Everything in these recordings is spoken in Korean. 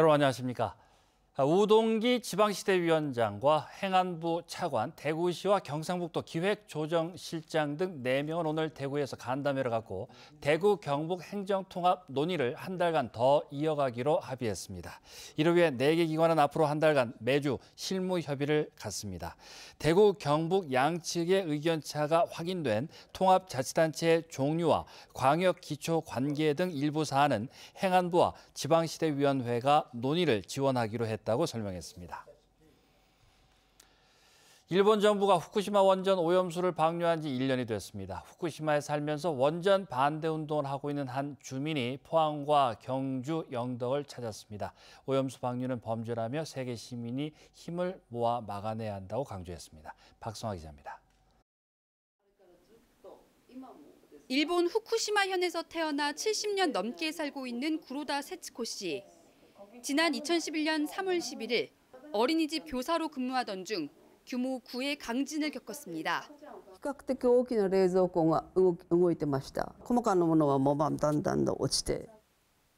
여러분 안녕하십니까? 아, 우동기 지방시대위원장과 행안부 차관, 대구시와 경상북도 기획조정실장 등 4명은 오늘 대구에서 간담회를 갖고 대구 경북 행정통합 논의를 한 달간 더 이어가기로 합의했습니다. 이를 위해 4개 기관은 앞으로 한 달간 매주 실무 협의를 갖습니다. 대구 경북 양측의 의견차가 확인된 통합자치단체의 종류와 광역기초관계 등 일부 사안은 행안부와 지방시대위원회가 논의를 지원하기로 했다. 있다고 설명했습니다. 일본 정부가 후쿠시마 원전 오염수를 방류한 지 1년이 됐습니다. 후쿠시마에 살면서 원전 반대 운동을 하고 있는 한 주민이 포항과 경주, 영덕을 찾았습니다. 오염수 방류는 범죄라며 세계 시민이 힘을 모아 막아내야 한다고 강조했습니다. 박성화 기자입니다. 일본 후쿠시마 현에서 태어나 70년 넘게 살고 있는 구로다 세츠코 씨. 지난 2011년 3월 11일 어린이집 교사로 근무하던 중 규모 9의 강진을 겪었습니다.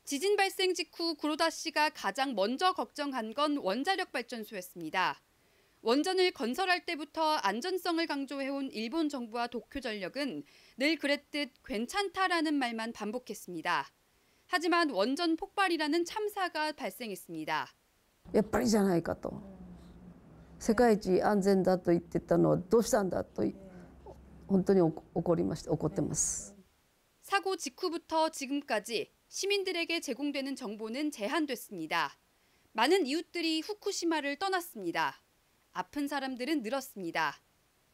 지진 발생 직후 구로다 씨가 가장 먼저 걱정한 건 원자력 발전소였습니다. 원전을 건설할 때부터 안전성을 강조해온 일본 정부와 도쿄 전력은 늘 그랬듯 괜찮다라는 말만 반복했습니다. 하지만 원전 폭발이라는 참사가 발생했습니다. やっぱりじゃないかと世界一安本当に怒りました怒ってます 사고 직후부터 지금까지 시민들에게 제공되는 정보는 제한됐습니다. 많은 이웃들이 후쿠시마를 떠났습니다. 아픈 사람들은 늘었습니다.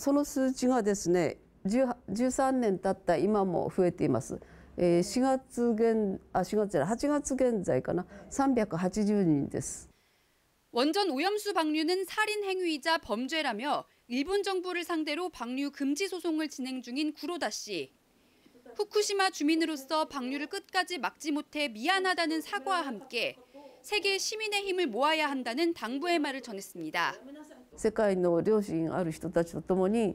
その数値がですね1 3年経っ今も増えています えー4月現あ4月8月現在かな3 8 0人です 원전 오염수 방류는 살인 행위이자 범죄라며 일본 정부를 상대로 방류 금지 소송을 진행 중인 구로다 씨. 후쿠시마 주민으로서 방류를 끝까지 막지 못해 미안하다는 사과와 함께 세계 시민의 힘을 모아야 한다는 당부의 말을 전했습니다. 세계의 両親ある人たちと共に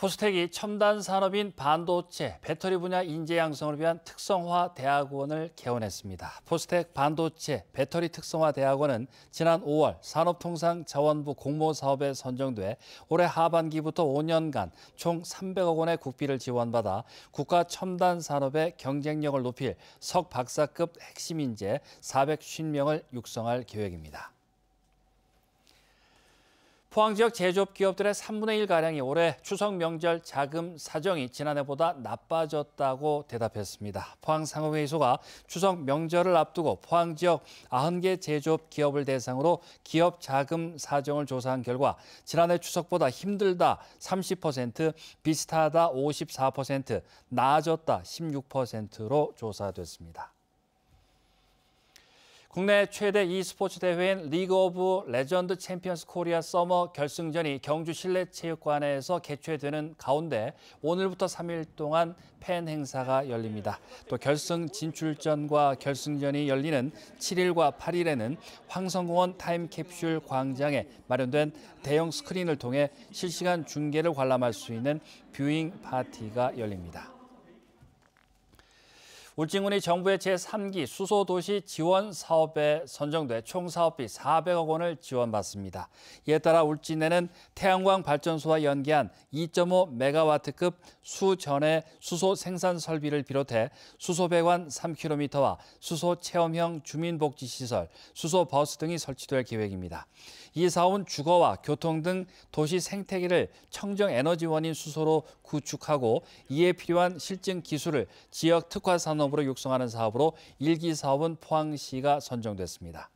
포스텍이 첨단 산업인 반도체, 배터리 분야 인재 양성을 위한 특성화 대학원을 개원했습니다. 포스텍 반도체 배터리 특성화 대학원은 지난 5월 산업통상자원부 공모 사업에 선정돼 올해 하반기부터 5년간 총 300억 원의 국비를 지원받아 국가 첨단 산업의 경쟁력을 높일 석박사급 핵심 인재 450명을 육성할 계획입니다. 포항 지역 제조업 기업들의 3분의 1가량이 올해 추석 명절 자금 사정이 지난해보다 나빠졌다고 대답했습니다. 포항상업회의소가 추석 명절을 앞두고 포항 지역 90개 제조업 기업을 대상으로 기업 자금 사정을 조사한 결과 지난해 추석보다 힘들다 30%, 비슷하다 54%, 나아졌다 16%로 조사됐습니다. 국내 최대 e스포츠 대회인 리그 오브 레전드 챔피언스 코리아 서머 결승전이 경주 실내체육관에서 개최되는 가운데 오늘부터 3일 동안 팬 행사가 열립니다. 또 결승 진출전과 결승전이 열리는 7일과 8일에는 황성공원 타임캡슐 광장에 마련된 대형 스크린을 통해 실시간 중계를 관람할 수 있는 뷰잉 파티가 열립니다. 울진군이 정부의 제3기 수소도시 지원 사업에 선정돼 총 사업비 400억 원을 지원받습니다. 이에 따라 울진에는 태양광 발전소와 연계한 2.5 메가와트급 수전해 수소 생산 설비를 비롯해 수소 배관 3km와 수소 체험형 주민복지 시설, 수소 버스 등이 설치될 계획입니다. 이 사업은 주거와 교통 등 도시 생태계를 청정 에너지원인 수소로 구축하고 이에 필요한 실증 기술을 지역 특화 산업 사업으로 육성하는 사업으로 일기 사업은 포항시가 선정됐습니다.